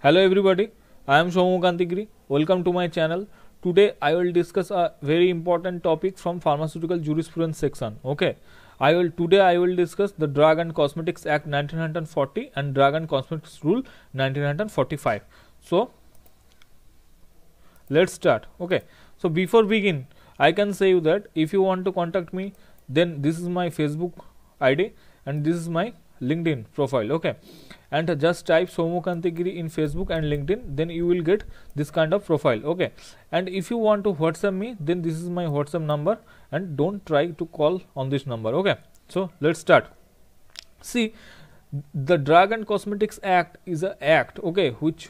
Hello everybody, I am Shomu Kantigri. Welcome to my channel. Today I will discuss a very important topic from pharmaceutical jurisprudence section. Okay. I will today I will discuss the Drug and Cosmetics Act 1940 and Drug and Cosmetics Rule 1945. So let's start. Okay. So before begin, I can say you that if you want to contact me, then this is my Facebook ID and this is my linkedin profile okay and just type Somu Kantigiri in Facebook and LinkedIn then you will get this kind of profile okay and if you want to WhatsApp me then this is my WhatsApp number and don't try to call on this number okay so let's start see the Drug and Cosmetics Act is a act okay which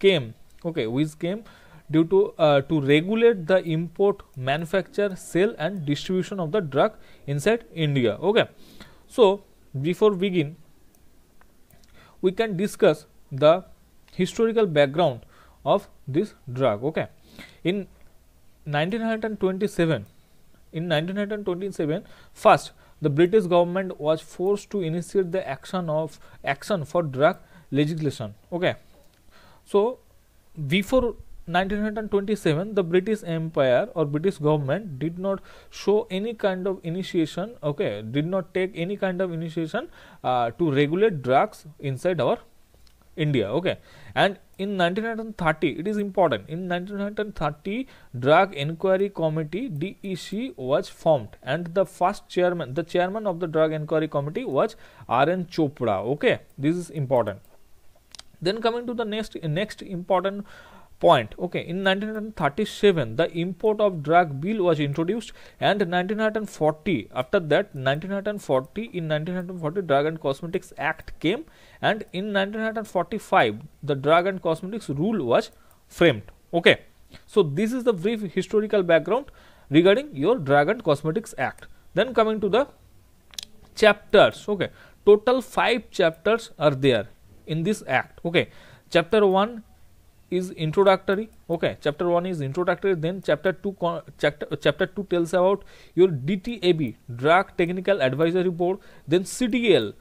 came okay which came due to uh, to regulate the import manufacture sale and distribution of the drug inside India okay so before begin we can discuss the historical background of this drug okay in 1927 in 1927 first the british government was forced to initiate the action of action for drug legislation okay so before 1927 the british empire or british government did not show any kind of initiation okay did not take any kind of initiation uh, to regulate drugs inside our india okay and in 1930 it is important in 1930 drug inquiry committee dec was formed and the first chairman the chairman of the drug inquiry committee was rn chopra okay this is important then coming to the next next important point okay in 1937 the import of drug bill was introduced and 1940 after that 1940 in 1940 drug and cosmetics act came and in 1945 the drug and cosmetics rule was framed okay so this is the brief historical background regarding your drug and cosmetics act then coming to the chapters okay total five chapters are there in this act okay chapter 1 is introductory okay chapter 1 is introductory then chapter 2 chapter, chapter 2 tells about your dtab drug technical advisory board then cdl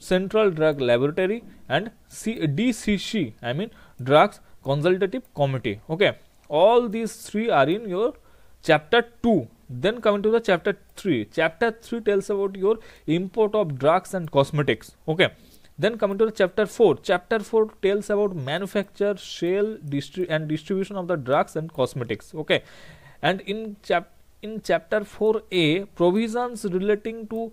central drug laboratory and C, dcc i mean drugs consultative committee okay all these three are in your chapter 2 then coming to the chapter 3 chapter 3 tells about your import of drugs and cosmetics okay then coming to the chapter 4, chapter 4 tells about manufacture, sale, distri and distribution of the drugs and cosmetics. Okay, and in chap in chapter 4a, provisions relating to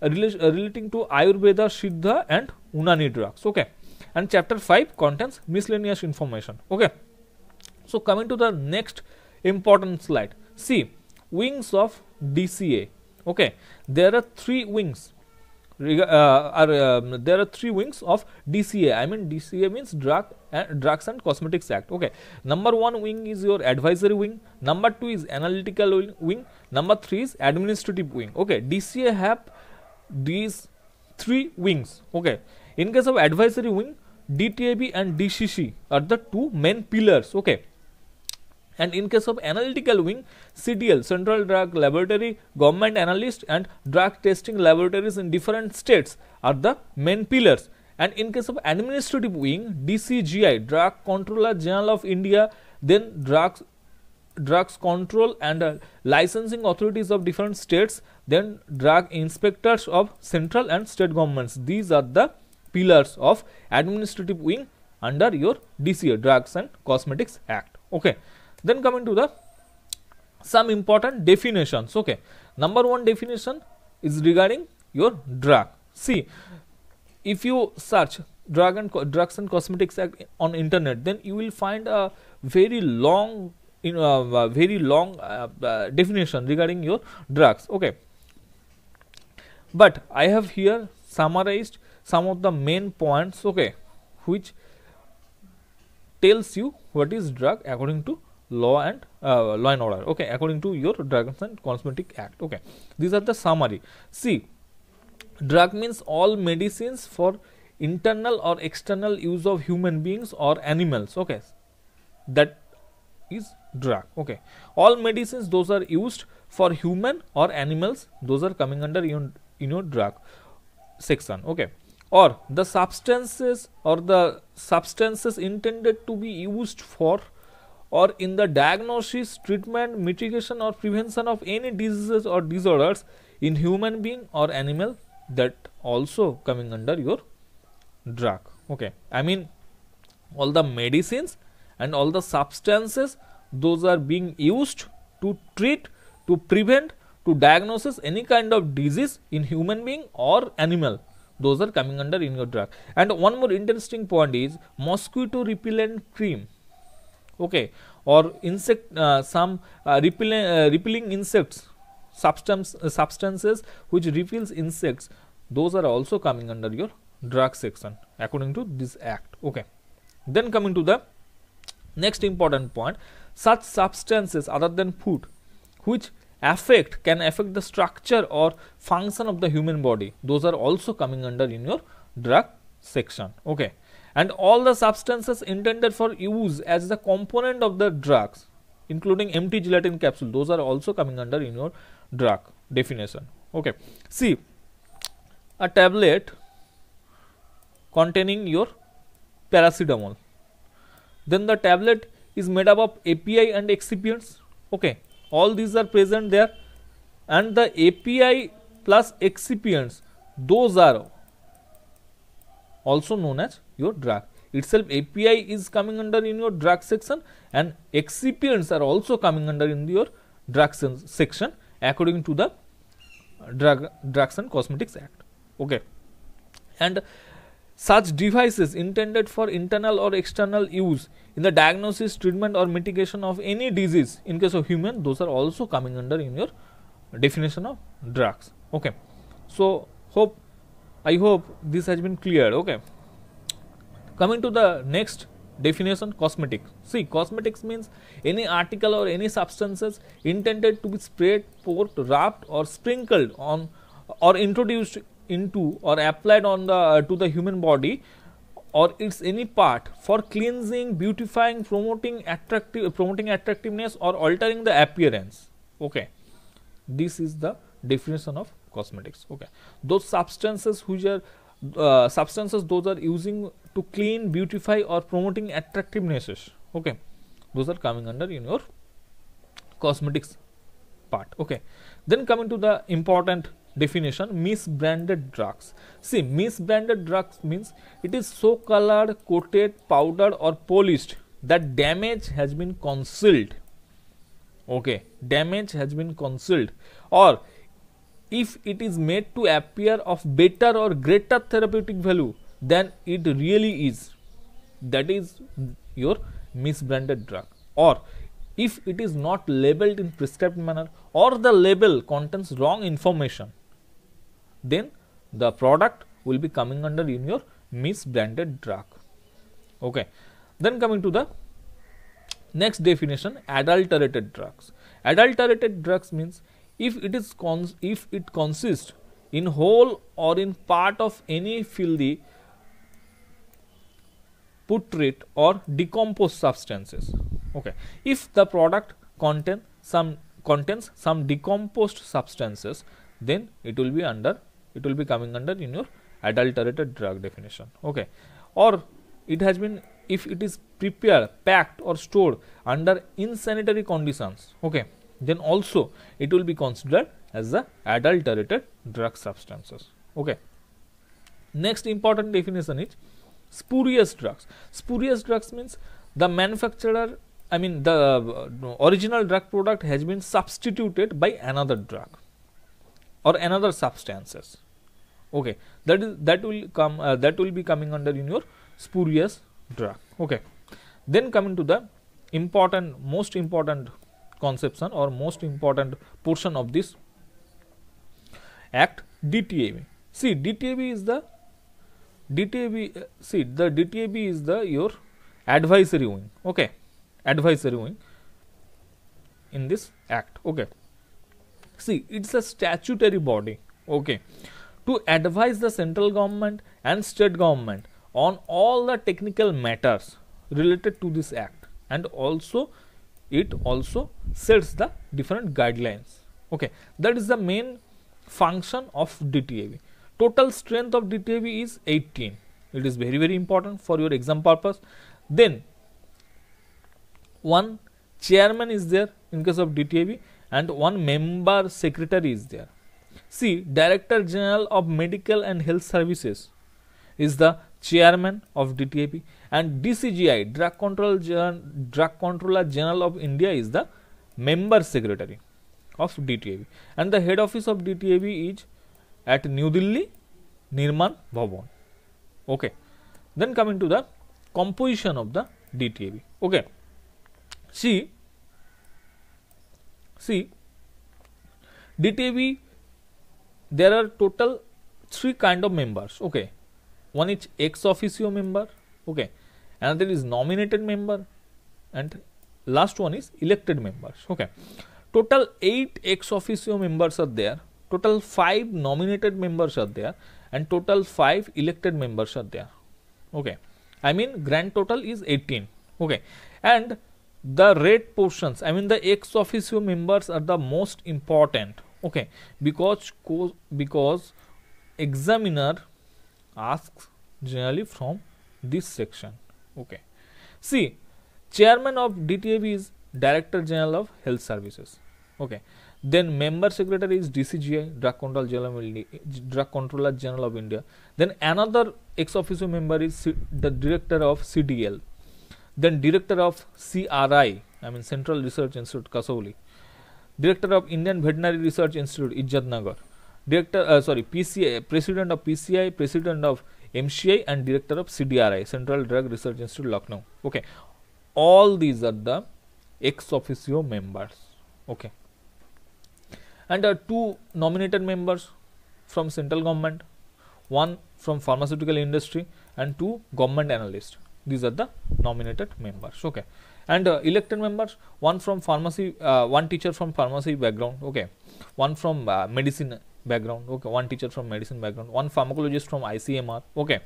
uh, relating to Ayurveda, Siddha, and Unani drugs. Okay, and chapter 5 contains miscellaneous information. Okay, so coming to the next important slide. See wings of DCA. Okay, there are three wings uh, are, um, there are three wings of DCA. I mean DCA means drug and uh, drugs and cosmetics act. Okay. Number one wing is your advisory wing. Number two is analytical wing. Number three is administrative wing. Okay. DCA have these three wings. Okay. In case of advisory wing, DTAB and DCC are the two main pillars. Okay and in case of analytical wing CDL Central Drug Laboratory, Government Analyst and Drug Testing Laboratories in different states are the main pillars and in case of administrative wing DCGI Drug Controller General of India then drugs drugs control and uh, licensing authorities of different states then drug inspectors of central and state governments these are the pillars of administrative wing under your DCA drugs and cosmetics act okay then coming to the some important definitions. Okay, number one definition is regarding your drug. See, if you search drug and drugs and cosmetics act on internet, then you will find a very long, in you know, a very long uh, uh, definition regarding your drugs. Okay, but I have here summarized some of the main points. Okay, which tells you what is drug according to law and uh, law and order okay according to your drugs and cosmetic act okay these are the summary see drug means all medicines for internal or external use of human beings or animals okay that is drug okay all medicines those are used for human or animals those are coming under you in your drug section okay or the substances or the substances intended to be used for or in the diagnosis, treatment, mitigation or prevention of any diseases or disorders in human being or animal that also coming under your drug. Okay. I mean all the medicines and all the substances those are being used to treat, to prevent, to diagnose any kind of disease in human being or animal those are coming under in your drug and one more interesting point is mosquito repellent cream okay or insect uh, some uh, uh, repelling insects substance substances which repels insects those are also coming under your drug section according to this act okay then coming to the next important point such substances other than food which affect can affect the structure or function of the human body those are also coming under in your drug section okay and all the substances intended for use as the component of the drugs including empty gelatin capsule those are also coming under in your drug definition okay see a tablet containing your paracetamol then the tablet is made up of api and excipients okay all these are present there and the api plus excipients those are also known as your drug itself API is coming under in your drug section and excipients are also coming under in your drug section according to the drug drugs and cosmetics act okay and such devices intended for internal or external use in the diagnosis treatment or mitigation of any disease in case of human those are also coming under in your definition of drugs okay so hope I hope this has been clear. Okay. Coming to the next definition cosmetic. See, cosmetics means any article or any substances intended to be sprayed, poured, wrapped or sprinkled on or introduced into or applied on the uh, to the human body or its any part for cleansing, beautifying, promoting attractive promoting attractiveness or altering the appearance. Okay. This is the definition of cosmetics okay those substances which are uh, substances those are using to clean beautify or promoting attractivenesses okay those are coming under in your cosmetics part okay then coming to the important definition misbranded drugs see misbranded drugs means it is so colored coated powdered or polished that damage has been concealed okay damage has been concealed or if it is made to appear of better or greater therapeutic value than it really is that is your misbranded drug or if it is not labeled in prescribed manner or the label contains wrong information then the product will be coming under in your misbranded drug okay then coming to the next definition adulterated drugs adulterated drugs means if it is if it consists in whole or in part of any filthy putrid or decomposed substances okay if the product contain some contains some decomposed substances then it will be under it will be coming under in your adulterated drug definition okay or it has been if it is prepared packed or stored under insanitary conditions okay then also it will be considered as the adulterated drug substances. Okay. Next important definition is spurious drugs. Spurious drugs means the manufacturer I mean the uh, original drug product has been substituted by another drug or another substances. Okay, that is that will come uh, that will be coming under in your spurious drug. Okay, then coming to the important most important conception or most important portion of this act DTAB. See DTAB is the DTAB see the DTAB is the your advisory wing okay advisory wing in this act okay see it's a statutory body okay to advise the central government and state government on all the technical matters related to this act and also it also sets the different guidelines okay that is the main function of DTAB total strength of DTAB is 18 it is very very important for your exam purpose then one chairman is there in case of DTAB and one member secretary is there see director general of medical and health services is the chairman of DTAP and DCGI Drug Control Gen Drug Controller General of India is the member secretary of DTAB and the head office of DTAB is at New Delhi Nirman Bhavan. Okay. Then coming to the composition of the DTAB. Okay. See, see DTAB there are total three kind of members. Okay one is ex officio member okay another is nominated member and last one is elected members okay total 8 ex officio members are there total 5 nominated members are there and total 5 elected members are there okay i mean grand total is 18 okay and the red portions i mean the ex officio members are the most important okay because because examiner asks generally from this section okay see chairman of dtab is director general of health services okay then member secretary is dcgi drug control general drug controller general of india then another ex officio member is C the director of cdl then director of cri i mean central research institute kasauli director of indian veterinary research institute ijjatnagar director uh, sorry PCI president of PCI president of MCI and director of CDRI Central Drug Research Institute Lucknow okay all these are the ex officio members okay and uh, two nominated members from central government one from pharmaceutical industry and two government analysts these are the nominated members okay and uh, elected members one from pharmacy uh, one teacher from pharmacy background okay one from uh, medicine background okay one teacher from medicine background one pharmacologist from icmr okay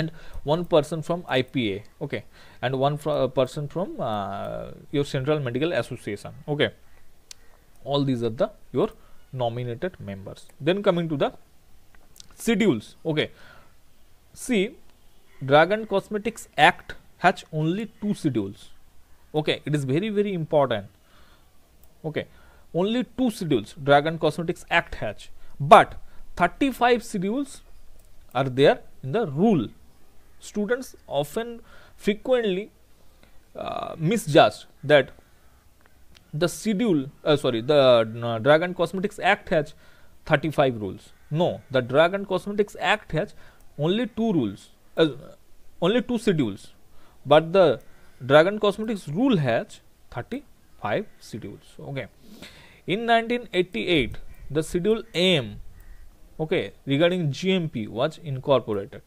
and one person from ipa okay and one fr uh, person from uh, your central medical association okay all these are the your nominated members then coming to the schedules okay see drug and cosmetics act has only two schedules okay it is very very important okay only two schedules Dragon Cosmetics Act has, but 35 schedules are there in the rule. Students often frequently uh, misjudge that the schedule, uh, sorry, the uh, Dragon Cosmetics Act has 35 rules. No, the Dragon Cosmetics Act has only two rules, uh, only two schedules, but the Dragon Cosmetics rule has 35 schedules. Okay. In 1988, the Schedule AM okay, regarding GMP was incorporated.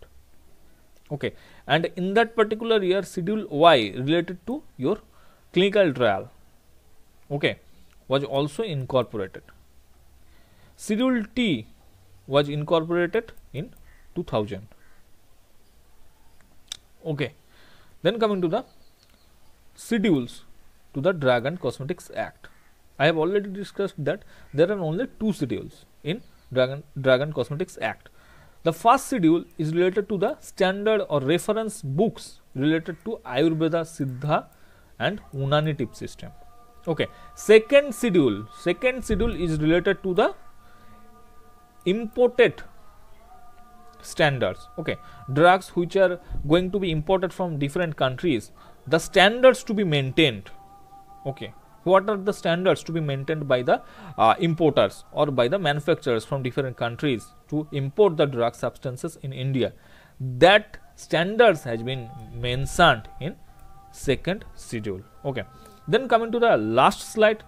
Okay, and in that particular year, Schedule Y related to your clinical trial okay, was also incorporated. Schedule T was incorporated in 2000. Okay, then coming to the schedules to the Drug and Cosmetics Act. I have already discussed that there are only two schedules in Dragon, Dragon Cosmetics Act. The first schedule is related to the standard or reference books related to Ayurveda, Siddha and Unani tip system. Okay. Second schedule, second schedule is related to the imported standards. Okay. Drugs which are going to be imported from different countries, the standards to be maintained. Okay what are the standards to be maintained by the uh, importers or by the manufacturers from different countries to import the drug substances in India. That standards has been mentioned in second schedule. Okay. Then coming to the last slide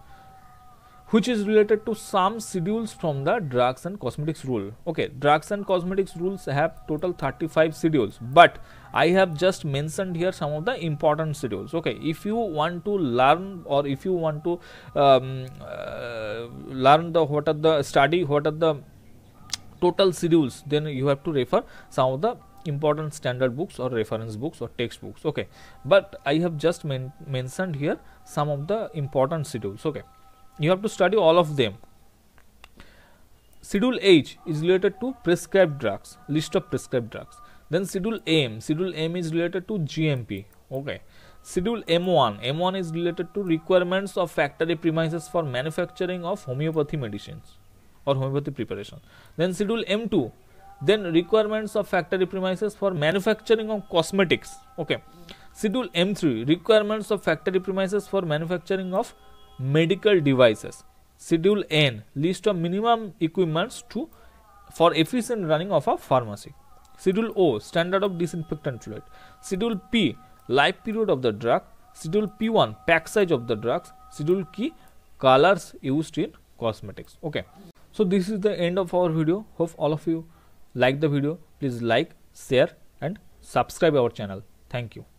which is related to some schedules from the drugs and cosmetics rule okay drugs and cosmetics rules have total 35 schedules but i have just mentioned here some of the important schedules okay if you want to learn or if you want to um, uh, learn the what are the study what are the total schedules then you have to refer some of the important standard books or reference books or textbooks okay but i have just men mentioned here some of the important schedules okay you have to study all of them. Schedule H is related to prescribed drugs, list of prescribed drugs. Then schedule M, schedule M is related to GMP. Okay. Schedule M1, M1 is related to requirements of factory premises for manufacturing of homeopathy medicines or homeopathy preparation. Then schedule M2, then requirements of factory premises for manufacturing of cosmetics. Okay. Schedule M3, requirements of factory premises for manufacturing of medical devices. Schedule N list of minimum equipments to for efficient running of a pharmacy. Schedule O standard of disinfectant fluid. Schedule P life period of the drug. Schedule P1 pack size of the drugs. Schedule K colors used in cosmetics. Okay. So this is the end of our video. Hope all of you like the video. Please like, share and subscribe our channel. Thank you.